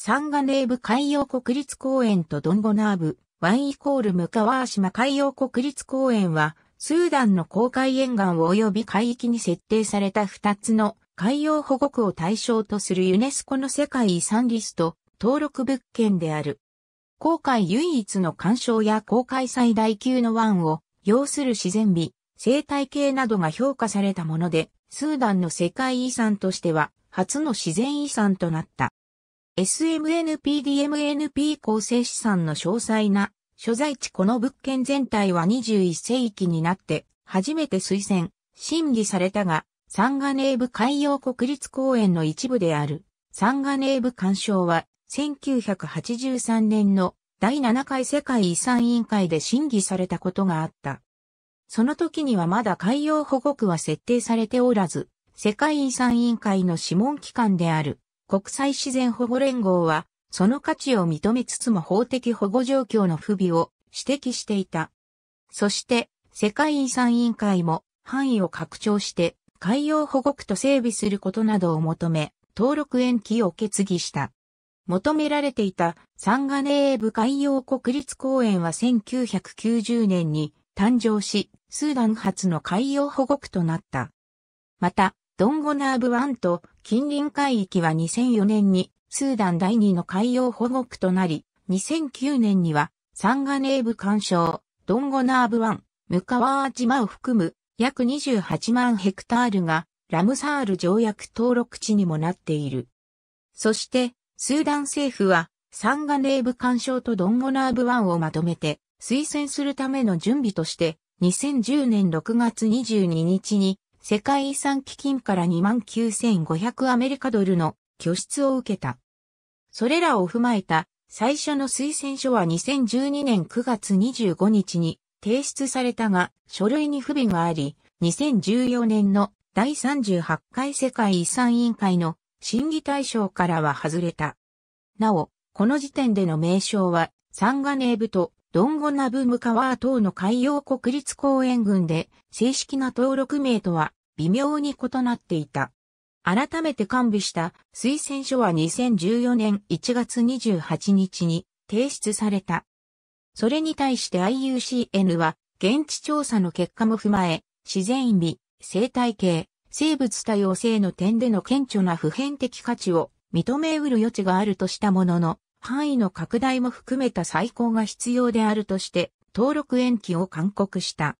サンガネーブ海洋国立公園とドンゴナーブ、ワンイコールムカワー島海洋国立公園は、スーダンの公海沿岸及び海域に設定された2つの海洋保護区を対象とするユネスコの世界遺産リスト登録物件である。公海唯一の干渉や公海最大級の湾を要する自然美、生態系などが評価されたもので、スーダンの世界遺産としては初の自然遺産となった。SMNPDMNP 構成資産の詳細な所在地この物件全体は21世紀になって初めて推薦、審議されたが、サンガネーブ海洋国立公園の一部であるサンガネーブ干渉は1983年の第7回世界遺産委員会で審議されたことがあった。その時にはまだ海洋保護区は設定されておらず、世界遺産委員会の諮問機関である国際自然保護連合は、その価値を認めつつも法的保護状況の不備を指摘していた。そして、世界遺産委員会も範囲を拡張して海洋保護区と整備することなどを求め、登録延期を決議した。求められていたサンガネーブ海洋国立公園は1990年に誕生し、スーダン初の海洋保護区となった。また、ドンゴナーブ湾と近隣海域は2004年にスーダン第2の海洋保護区となり、2009年にはサンガネーブ干渉、ドンゴナーブ湾、ムカワー島を含む約28万ヘクタールがラムサール条約登録地にもなっている。そして、スーダン政府はサンガネーブ干渉とドンゴナーブ湾をまとめて推薦するための準備として、2010年6月22日に世界遺産基金から29,500アメリカドルの拠出を受けた。それらを踏まえた最初の推薦書は2012年9月25日に提出されたが、書類に不備があり、2014年の第38回世界遺産委員会の審議対象からは外れた。なお、この時点での名称は、サンガネーブとドンゴナブムカワー等の海洋国立公園群で、正式な登録名とは微妙に異なっていた。改めて完備した推薦書は2014年1月28日に提出された。それに対して IUCN は現地調査の結果も踏まえ、自然意味、生態系、生物多様性の点での顕著な普遍的価値を認め得る余地があるとしたものの、範囲の拡大も含めた再考が必要であるとして、登録延期を勧告した。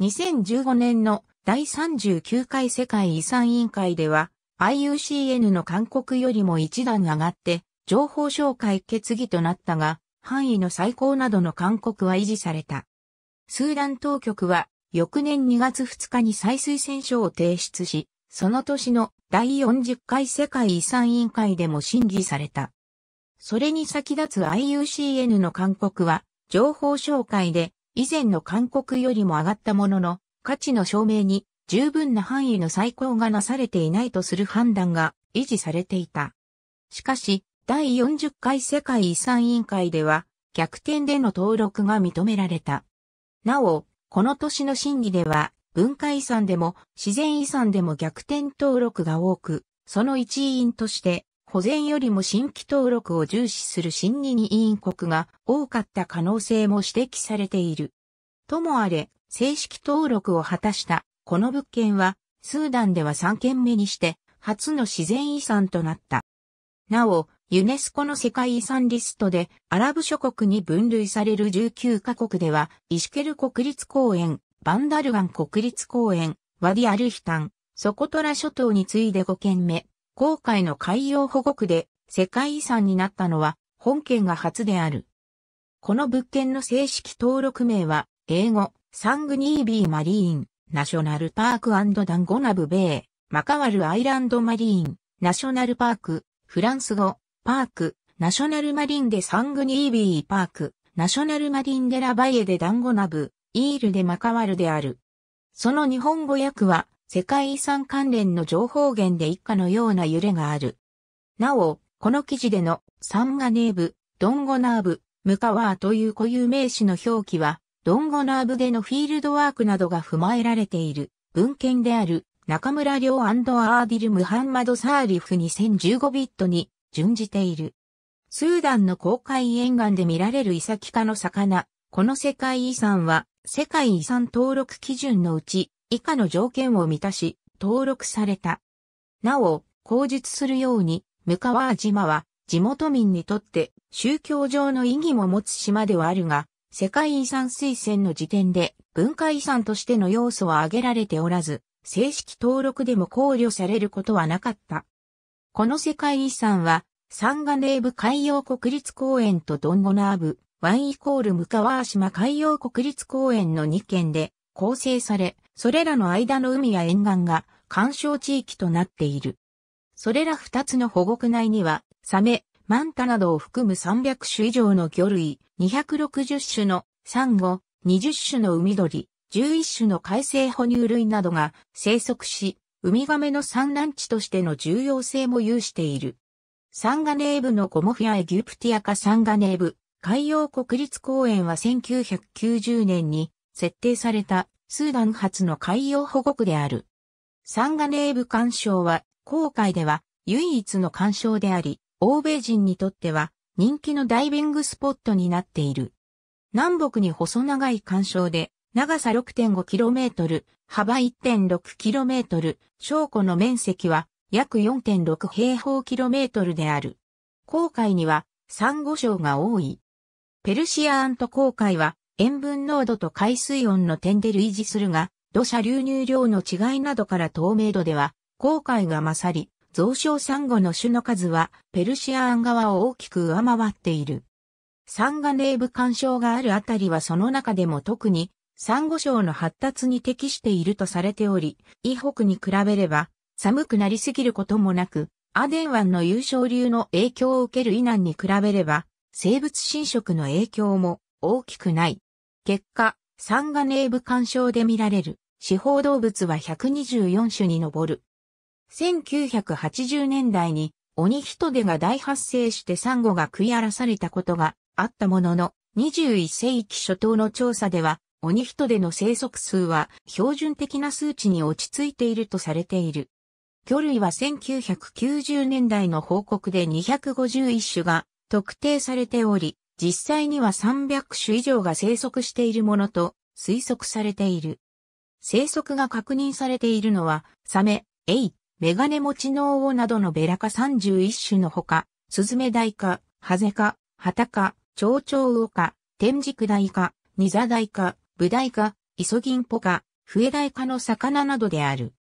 2015年の第39回世界遺産委員会では、IUCN の勧告よりも一段上がって、情報紹介決議となったが、範囲の最高などの勧告は維持された。スーダン当局は、翌年2月2日に再推薦書を提出し、その年の第40回世界遺産委員会でも審議された。それに先立つ IUCN の勧告は、情報紹介で、以前の勧告よりも上がったものの、価値の証明に十分な範囲の再考がなされていないとする判断が維持されていた。しかし、第40回世界遺産委員会では、逆転での登録が認められた。なお、この年の審議では、文化遺産でも自然遺産でも逆転登録が多く、その一員として、保全よりも新規登録を重視する審議に委員国が多かった可能性も指摘されている。ともあれ、正式登録を果たしたこの物件は、スーダンでは3件目にして、初の自然遺産となった。なお、ユネスコの世界遺産リストで、アラブ諸国に分類される19カ国では、イシケル国立公園、バンダルガン国立公園、ワディアルヒタン、ソコトラ諸島に次いで5件目、航海の海洋保護区で世界遺産になったのは、本県が初である。この物件の正式登録名は、英語、サングニービーマリーン、ナショナルパークダンゴナブベイ、マカワルアイランドマリーン、ナショナルパーク、フランス語、パーク、ナショナルマリンでサングニービーパーク、ナショナルマリンでラバイエでダンゴナブ、イールでマカワルである。その日本語訳は、世界遺産関連の情報源で一家のような揺れがある。なお、この記事でのサンガネーブ、ドンゴナーブ、ムカワーという固有名詞の表記は、ドンゴナーブでのフィールドワークなどが踏まえられている文献である中村良アーディル・ムハンマド・サーリフ2015ビットに準じている。スーダンの公海沿岸で見られるイサキ科の魚。この世界遺産は世界遺産登録基準のうち以下の条件を満たし登録された。なお、口述するように、ムカワー島は地元民にとって宗教上の意義も持つ島ではあるが、世界遺産推薦の時点で文化遺産としての要素は挙げられておらず、正式登録でも考慮されることはなかった。この世界遺産は、サンガネーブ海洋国立公園とドンゴナーブ、ワンイコールムカワー島海洋国立公園の2県で構成され、それらの間の海や沿岸が干渉地域となっている。それら2つの保護区内には、サメ、マンタなどを含む300種以上の魚類、260種のサンゴ、20種の海鳥、11種の海生哺乳類などが生息し、ウミガメの産卵地としての重要性も有している。サンガネーブのコモフィア・エギュプティアカサンガネーブ海洋国立公園は1990年に設定されたスーダン初の海洋保護区である。サンガネーブ干渉は、航海では唯一の干渉であり、欧米人にとっては人気のダイビングスポットになっている。南北に細長い干渉で、長さ 6.5km、幅 1.6km、小湖の面積は約4.6平方キロメートルである。航海にはサンゴ礁が多い。ペルシアント航海は塩分濃度と海水温の点で類似するが、土砂流入量の違いなどから透明度では、航海が勝り、増殖サンゴの種の数はペルシアン側を大きく上回っている。サンガネーブ干渉があるあたりはその中でも特にサンゴ礁の発達に適しているとされており、以北に比べれば寒くなりすぎることもなく、アデン湾の優勝流の影響を受ける以南に比べれば、生物侵食の影響も大きくない。結果、サンガネーブ干渉で見られる四方動物は124種に上る。1980年代に鬼人手が大発生してサンゴが食い荒らされたことがあったものの、21世紀初頭の調査では、鬼人手の生息数は標準的な数値に落ち着いているとされている。魚類は1990年代の報告で251種が特定されており、実際には300種以上が生息しているものと推測されている。生息が確認されているのは、サメ、エイ、メガネ持ちの王などのベラ科31種のほか、スズメダイ科、ハゼ科、ハタ科、蝶々テ科、ジクダイ科、ニザダイ科、ブダイ科、イソギンポ科、フエダイ科の魚などである。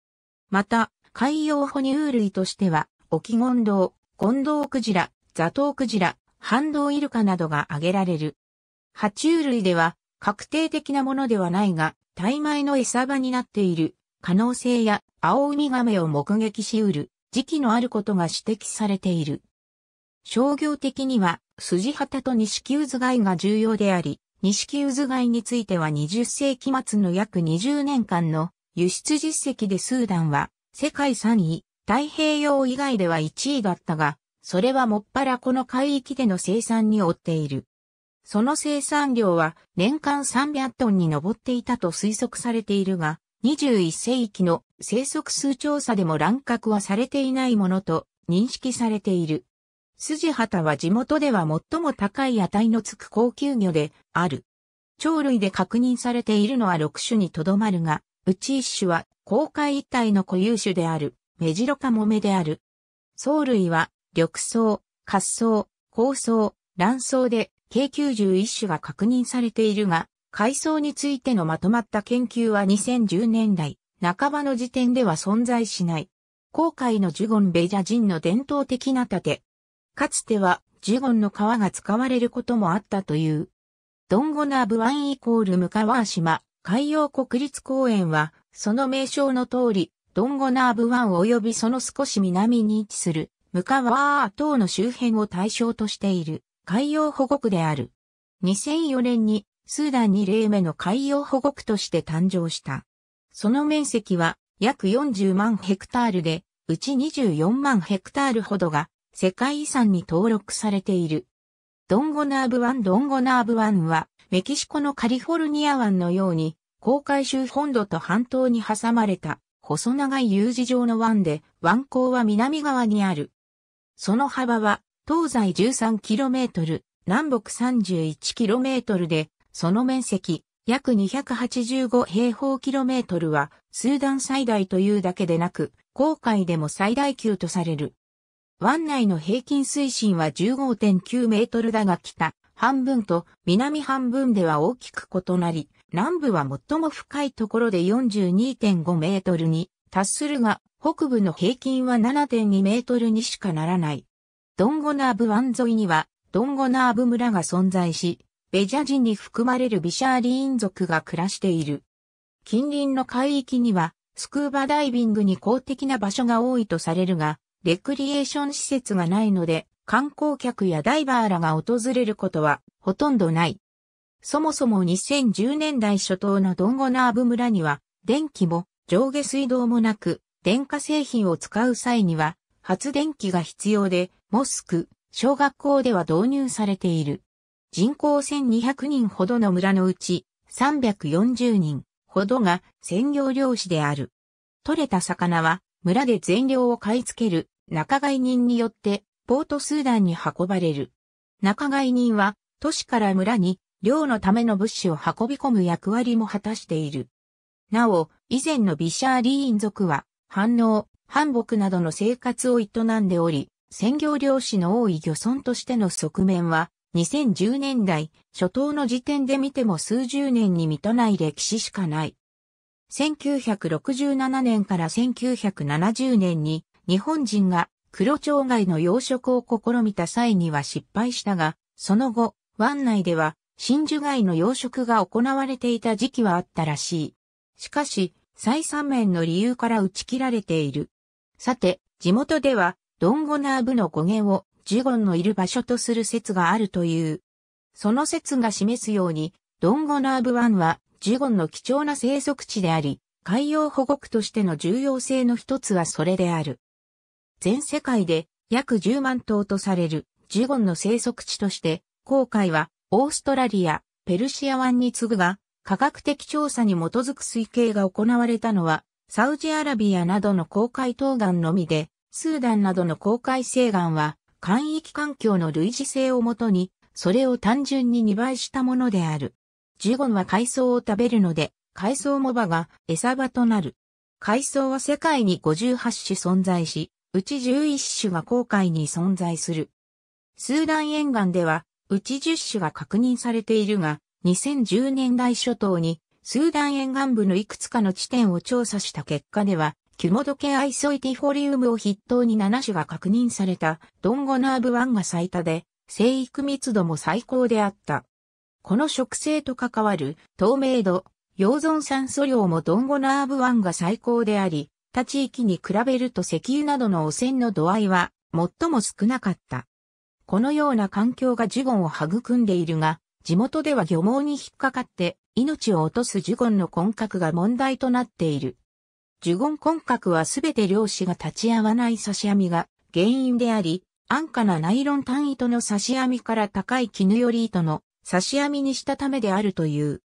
また、海洋哺乳類としては、オキゴンドウ、ゴンドウクジラ、ザトウクジラ、ハンドウイルカなどが挙げられる。爬虫類では、確定的なものではないが、大米の餌場になっている可能性や青ウミガメを目撃しうる時期のあることが指摘されている。商業的には、筋旗と錦ガイが重要であり、錦ガ貝については20世紀末の約20年間の輸出実績でスーダンは世界3位、太平洋以外では1位だったが、それはもっぱらこの海域での生産に追っている。その生産量は年間300トンに上っていたと推測されているが、21世紀の生息数調査でも乱獲はされていないものと認識されている。スジハタは地元では最も高い値のつく高級魚である。鳥類で確認されているのは6種にとどまるが、うち1種は公海一帯の固有種である、メジロカモメである。藻類は緑藻、滑藻、高層、卵巣で計91種が確認されているが、海藻についてのまとまった研究は2010年代半ばの時点では存在しない。航海のジュゴンベジャ人の伝統的な盾。かつてはジュゴンの皮が使われることもあったという。ドンゴナーブワンイコールムカワー島海洋国立公園はその名称の通りドンゴナーブ湾及びその少し南に位置する、ムカワー島の周辺を対象としている海洋保護区である。2004年にスーダン2例目の海洋保護区として誕生した。その面積は約40万ヘクタールで、うち24万ヘクタールほどが世界遺産に登録されている。ドンゴナーブ湾ドンゴナーブ湾はメキシコのカリフォルニア湾のように公海州本土と半島に挟まれた細長い U 字状の湾で湾口は南側にある。その幅は東西 13km、南北 31km でその面積、約285平方キロメートルは、スーダン最大というだけでなく、航海でも最大級とされる。湾内の平均水深は15.9メートルだが北、半分と南半分では大きく異なり、南部は最も深いところで42.5メートルに達するが、北部の平均は7.2メートルにしかならない。ドンゴナーブ湾沿いには、ドンゴナーブ村が存在し、ベジャジに含まれるビシャーリーン族が暮らしている。近隣の海域には、スクーバダイビングに公的な場所が多いとされるが、レクリエーション施設がないので、観光客やダイバーらが訪れることはほとんどない。そもそも2010年代初頭のドンゴナーブ村には、電気も上下水道もなく、電化製品を使う際には、発電機が必要で、モスク、小学校では導入されている。人口1200人ほどの村のうち340人ほどが専業漁師である。取れた魚は村で全量を買い付ける仲買人によってポートスーダンに運ばれる。仲買人は都市から村に漁のための物資を運び込む役割も果たしている。なお、以前のビシャーリーン族は、反応、反木などの生活を営んでおり、専業漁師の多い漁村としての側面は2010年代、初頭の時点で見ても数十年に満たない歴史しかない。1967年から1970年に日本人が黒蝶貝の養殖を試みた際には失敗したが、その後、湾内では真珠貝の養殖が行われていた時期はあったらしい。しかし、再三面の理由から打ち切られている。さて、地元では、ドンゴナーブの語源をジゴンのいる場所とする説があるという。その説が示すように、ドンゴナーブ湾はジゴンの貴重な生息地であり、海洋保護区としての重要性の一つはそれである。全世界で約10万頭とされるジゴンの生息地として、航海はオーストラリア、ペルシア湾に次ぐが、科学的調査に基づく推計が行われたのは、サウジアラビアなどの公海東岸のみで、スーダンなどの公海西岸は簡易環境の類似性をもとに、それを単純に2倍したものである。ジュゴンは海藻を食べるので、海藻藻場が餌場となる。海藻は世界に58種存在し、うち11種が航海に存在する。スーダン沿岸では、うち10種が確認されているが、2010年代初頭に、スーダン沿岸部のいくつかの地点を調査した結果では、キュモドケアイソイティフォリウムを筆頭に7種が確認されたドンゴナーブ1が最多で、生育密度も最高であった。この植生と関わる透明度、溶存酸素量もドンゴナーブ1が最高であり、他地域に比べると石油などの汚染の度合いは最も少なかった。このような環境がジュゴンを育んでいるが、地元では漁網に引っかかって命を落とすジュゴンの根格が問題となっている。ジュゴン根格はすべて漁師が立ち合わない刺し網が原因であり、安価なナイロン単糸の刺し網から高い絹より糸の刺し網にしたためであるという。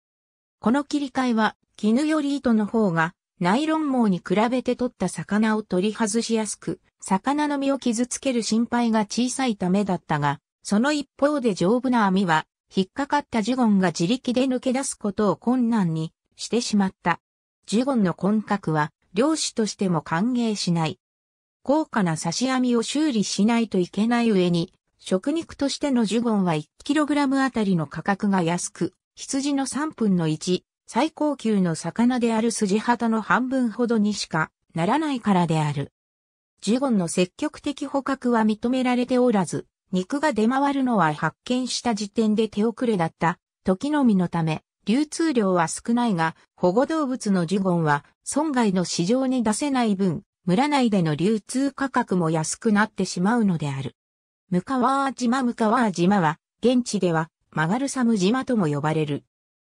この切り替えは、絹より糸の方が、ナイロン網に比べて取った魚を取り外しやすく、魚の身を傷つける心配が小さいためだったが、その一方で丈夫な網は、引っかかったジュゴンが自力で抜け出すことを困難にしてしまった。ジュゴンの根格は漁師としても歓迎しない。高価な刺し網を修理しないといけない上に、食肉としてのジュゴンは 1kg あたりの価格が安く、羊の3分の1、最高級の魚である筋旗の半分ほどにしかならないからである。ジュゴンの積極的捕獲は認められておらず、肉が出回るのは発見した時点で手遅れだった時のみのため、流通量は少ないが、保護動物のジュゴンは、損害の市場に出せない分、村内での流通価格も安くなってしまうのである。ムカワー島ムカワー島は、現地では、マガルサム島とも呼ばれる。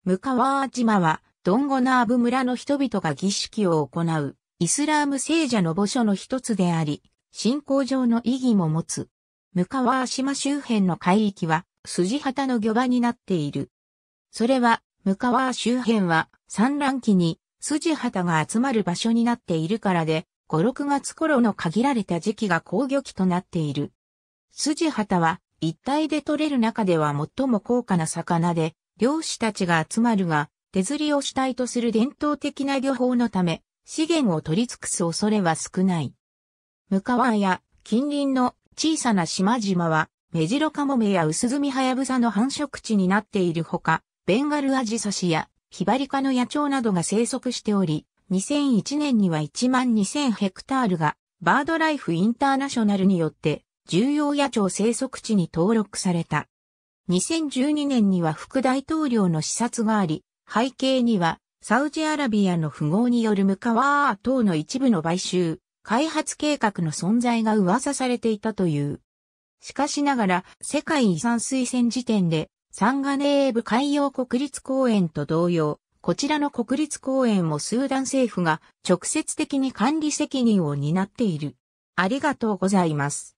ムカワー島は、ドンゴナーブ村の人々が儀式を行う、イスラーム聖者の墓所の一つであり、信仰上の意義も持つ。ムカワー島周辺の海域は、筋旗の漁場になっている。それは、向川周辺は産卵期に筋旗が集まる場所になっているからで、5、6月頃の限られた時期が工業期となっている。筋旗は一体で取れる中では最も高価な魚で、漁師たちが集まるが、手釣りを主体とする伝統的な漁法のため、資源を取り尽くす恐れは少ない。向川や近隣の小さな島々は、メジロカモメや薄墨ハヤブサの繁殖地になっているほか、ベンガルアジサシやヒバリ科の野鳥などが生息しており、2001年には1万2000ヘクタールがバードライフインターナショナルによって重要野鳥生息地に登録された。2012年には副大統領の視察があり、背景にはサウジアラビアの富豪によるムカワー等の一部の買収、開発計画の存在が噂されていたという。しかしながら世界遺産推薦時点でサンガネーブ海洋国立公園と同様、こちらの国立公園もスーダン政府が直接的に管理責任を担っている。ありがとうございます。